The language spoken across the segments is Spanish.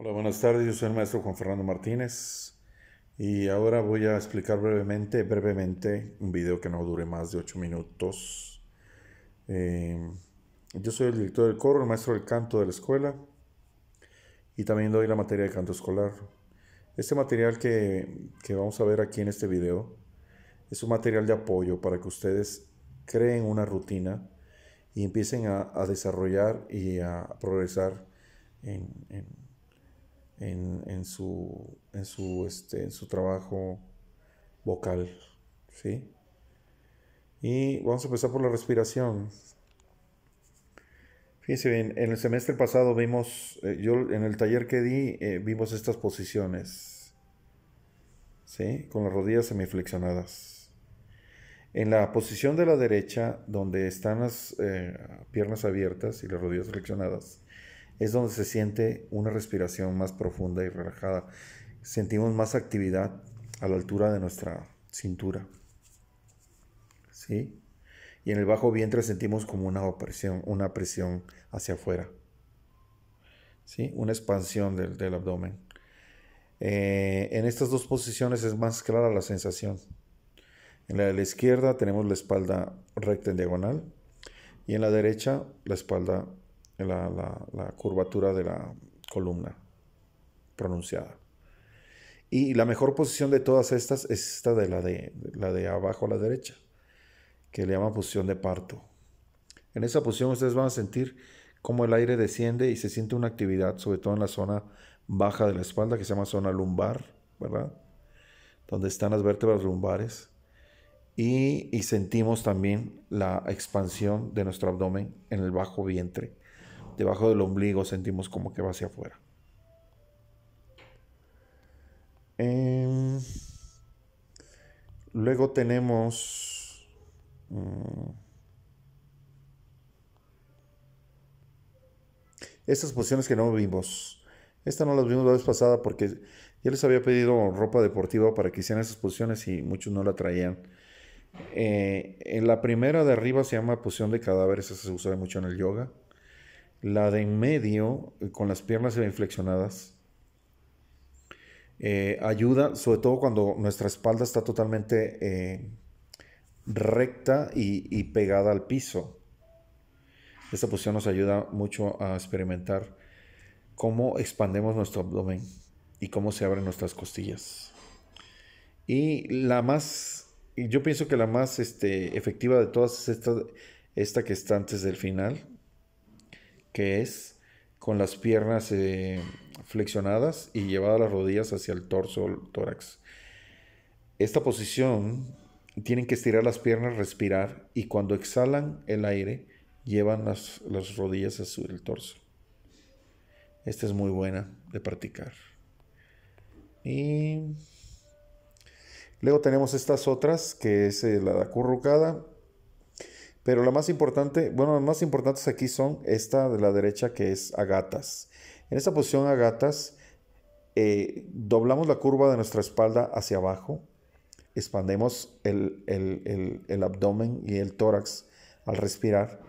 Hola, buenas tardes. Yo soy el maestro Juan Fernando Martínez y ahora voy a explicar brevemente, brevemente, un video que no dure más de 8 minutos. Eh, yo soy el director del coro, el maestro del canto de la escuela y también doy la materia de canto escolar. Este material que, que vamos a ver aquí en este video es un material de apoyo para que ustedes creen una rutina y empiecen a, a desarrollar y a progresar en, en en, este, en su, trabajo vocal. ¿sí? Y vamos a empezar por la respiración. Fíjense bien, en el semestre pasado vimos, eh, yo en el taller que di, eh, vimos estas posiciones, ¿sí? Con las rodillas semiflexionadas. En la posición de la derecha, donde están las eh, piernas abiertas y las rodillas flexionadas, es donde se siente una respiración más profunda y relajada. Sentimos más actividad a la altura de nuestra cintura. ¿Sí? Y en el bajo vientre sentimos como una opresión, una presión hacia afuera. ¿Sí? Una expansión del, abdomen. Eh, en estas dos posiciones es más clara la sensación. En la de la izquierda tenemos la espalda recta en diagonal y en la derecha la espalda la, la, curvatura de la columna pronunciada. Y la mejor posición de todas estas es esta de la de, la de abajo a la derecha, que le llama posición de parto. En esa posición ustedes van a sentir cómo el aire desciende y se siente una actividad, sobre todo en la zona baja de la espalda, que se llama zona lumbar, ¿verdad? Donde están las vértebras lumbares. y sentimos también la expansión de nuestro abdomen en el bajo vientre debajo del ombligo sentimos como que va hacia afuera. Em, luego tenemos... Mm, estas posiciones que no vimos. Esta no las vimos la vez pasada porque yo les había pedido ropa deportiva para que hicieran esas posiciones y muchos no la traían. Eh, en la primera de arriba se llama posición de cadáveres, esa se usa mucho en el yoga la de en medio, eh, con las piernas inflexionadas, flexionadas, eh, ayuda, sobre todo cuando nuestra espalda está totalmente eh, recta y, pegada al piso. Esta posición nos ayuda mucho a experimentar cómo expandemos nuestro abdomen y cómo se abren nuestras costillas. Y la más, yo pienso que la más este, efectiva de todas es esta, esta que está antes del final, que es con las piernas eh, flexionadas y llevadas las rodillas hacia el torso o el tórax. Esta posición tienen que estirar las piernas, respirar y cuando exhalan el aire llevan las, rodillas hacia el torso. Esta es muy buena de practicar. Y luego tenemos estas otras que es eh, la acurrucada. Pero la más importante, bueno, las más importantes aquí son esta de la derecha que es agatas. En esta posición agatas gatas eh, doblamos la curva de nuestra espalda hacia abajo, expandemos el, abdomen y el tórax al respirar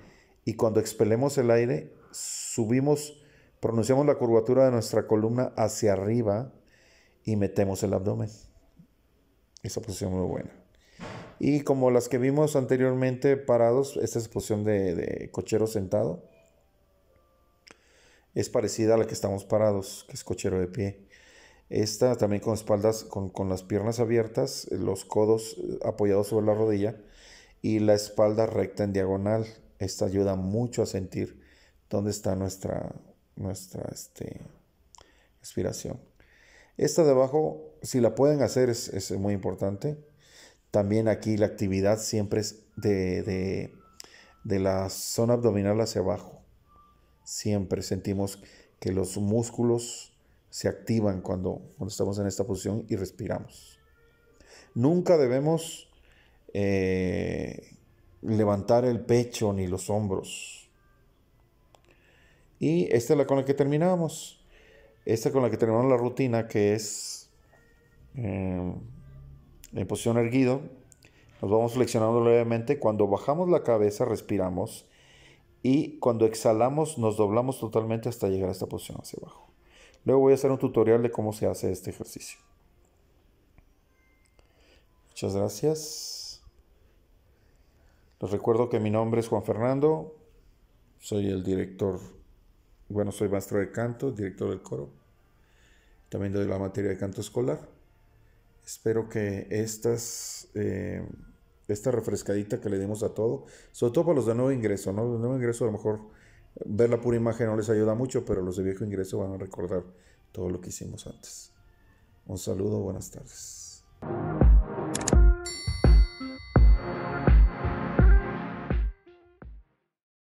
y cuando expelemos el aire subimos, pronunciamos la curvatura de nuestra columna hacia arriba y metemos el abdomen. Esa posición muy buena. Y como las que vimos anteriormente parados, esta es posición de, cochero sentado. Es parecida a la que estamos parados, que es cochero de pie. Esta también con espaldas, con, las piernas abiertas, los codos eh, apoyados sobre la rodilla y la espalda recta en diagonal. Esta ayuda mucho a sentir dónde está nuestra, nuestra este, respiración. Esta de abajo, si la pueden hacer, es, es muy importante. También aquí la actividad siempre es de, la zona abdominal hacia abajo. Siempre sentimos que los músculos se activan cuando, cuando estamos en esta posición y respiramos. Nunca debemos eh, levantar el pecho ni los hombros. Y esta es la con la que terminamos. Esta con la que terminamos la rutina que es eh, en posición erguido. Nos vamos flexionando levemente. Cuando bajamos la cabeza, respiramos. Y cuando exhalamos, nos doblamos totalmente hasta llegar a esta posición hacia abajo. Luego voy a hacer un tutorial de cómo se hace este ejercicio. Muchas gracias. Les recuerdo que mi nombre es Juan Fernando. Soy el director, bueno, soy maestro de canto, director del coro. También doy la materia de canto escolar. Espero que estas, eh, esta refrescadita que le dimos a todo, sobre todo para los de nuevo ingreso, ¿no? Los de nuevo ingreso a lo mejor ver la pura imagen no les ayuda mucho, pero los de viejo ingreso van a recordar todo lo que hicimos antes. Un saludo, buenas tardes.